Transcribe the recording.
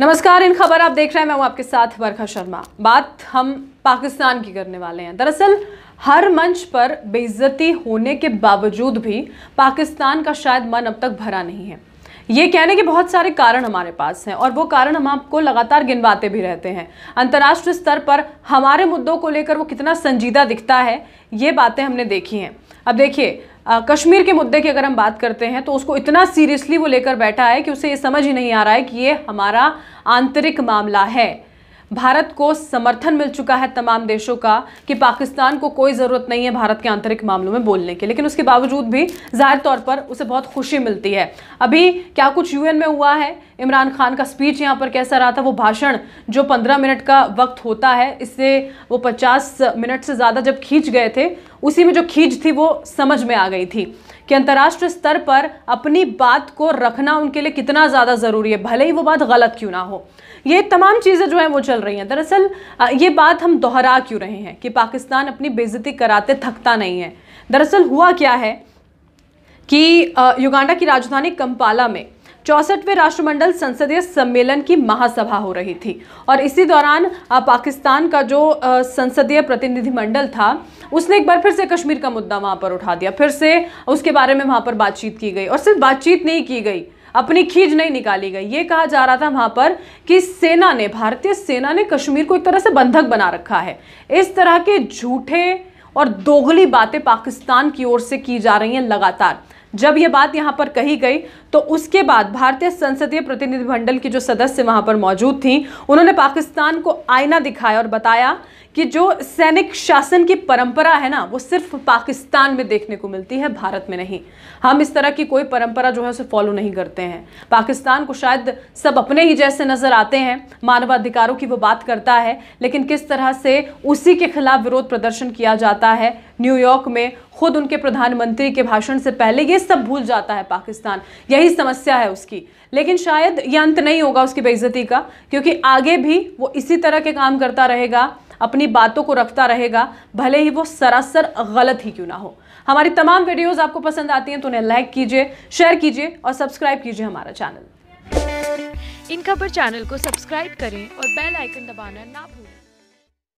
नमस्कार इन खबर आप देख रहे हैं मैं हूं आपके साथ बरखा शर्मा बात हम पाकिस्तान की करने वाले हैं दरअसल हर मंच पर बेइज्जती होने के बावजूद भी पाकिस्तान का शायद मन अब तक भरा नहीं है ये कहने के बहुत सारे कारण हमारे पास हैं और वो कारण हम आपको लगातार गिनवाते भी रहते हैं अंतर्राष्ट्रीय स्तर पर हमारे मुद्दों को लेकर वो कितना संजीदा दिखता है ये बातें हमने देखी हैं अब देखिए कश्मीर के मुद्दे की अगर हम बात करते हैं तो उसको इतना सीरियसली वो लेकर बैठा है कि उसे ये समझ ही नहीं आ रहा है कि ये हमारा आंतरिक मामला है भारत को समर्थन मिल चुका है तमाम देशों का कि पाकिस्तान को कोई ज़रूरत नहीं है भारत के आंतरिक मामलों में बोलने की लेकिन उसके बावजूद भी ज़ाहिर तौर पर उसे बहुत खुशी मिलती है अभी क्या कुछ यूएन में हुआ है इमरान खान का स्पीच यहाँ पर कैसा रहा था वो भाषण जो पंद्रह मिनट का वक्त होता है इससे वो पचास मिनट से ज़्यादा जब खींच गए थे उसी में जो खींच थी वो समझ में आ गई थी कि अंतर्राष्ट्रीय स्तर पर अपनी बात को रखना उनके लिए कितना ज़्यादा ज़रूरी है भले ही वो बात गलत क्यों ना हो ये तमाम चीज़ें जो हैं वो चल रही हैं दरअसल ये बात हम दोहरा क्यों रहे हैं कि पाकिस्तान अपनी बेजती कराते थकता नहीं है दरअसल हुआ क्या है कि युगांडा की राजधानी कंपाला में चौसठवें राष्ट्रमंडल संसदीय सम्मेलन की महासभा हो रही थी और इसी दौरान पाकिस्तान का जो संसदीय प्रतिनिधिमंडल था उसने एक बार फिर से कश्मीर का मुद्दा वहाँ पर उठा दिया फिर से उसके बारे में वहाँ पर बातचीत की गई और सिर्फ बातचीत नहीं की गई अपनी खींच नहीं निकाली गई ये कहा जा रहा था वहां पर कि सेना ने भारतीय सेना ने कश्मीर को एक तरह से बंधक बना रखा है इस तरह के झूठे और दोगली बातें पाकिस्तान की ओर से की जा रही हैं लगातार जब ये बात यहाँ पर कही गई तो उसके बाद भारतीय संसदीय प्रतिनिधिमंडल की जो सदस्य वहाँ पर मौजूद थी उन्होंने पाकिस्तान को आईना दिखाया और बताया कि जो सैनिक शासन की परंपरा है ना वो सिर्फ पाकिस्तान में देखने को मिलती है भारत में नहीं हम इस तरह की कोई परंपरा जो है उसे फॉलो नहीं करते हैं पाकिस्तान को शायद सब अपने ही जैसे नज़र आते हैं मानवाधिकारों की वो बात करता है लेकिन किस तरह से उसी के खिलाफ विरोध प्रदर्शन किया जाता है न्यूयॉर्क में खुद उनके प्रधानमंत्री के भाषण से पहले ये सब भूल जाता है पाकिस्तान यही समस्या है उसकी लेकिन शायद ये अंत नहीं होगा उसकी बेइज्जती का क्योंकि आगे भी वो इसी तरह के काम करता रहेगा अपनी बातों को रखता रहेगा भले ही वो सरासर गलत ही क्यों ना हो हमारी तमाम वीडियोज आपको पसंद आती हैं तो उन्हें लाइक कीजिए शेयर कीजिए और सब्सक्राइब कीजिए हमारा चैनल इन खबर चैनल को सब्सक्राइब करें और बेल आइकन दबाना ना भूलें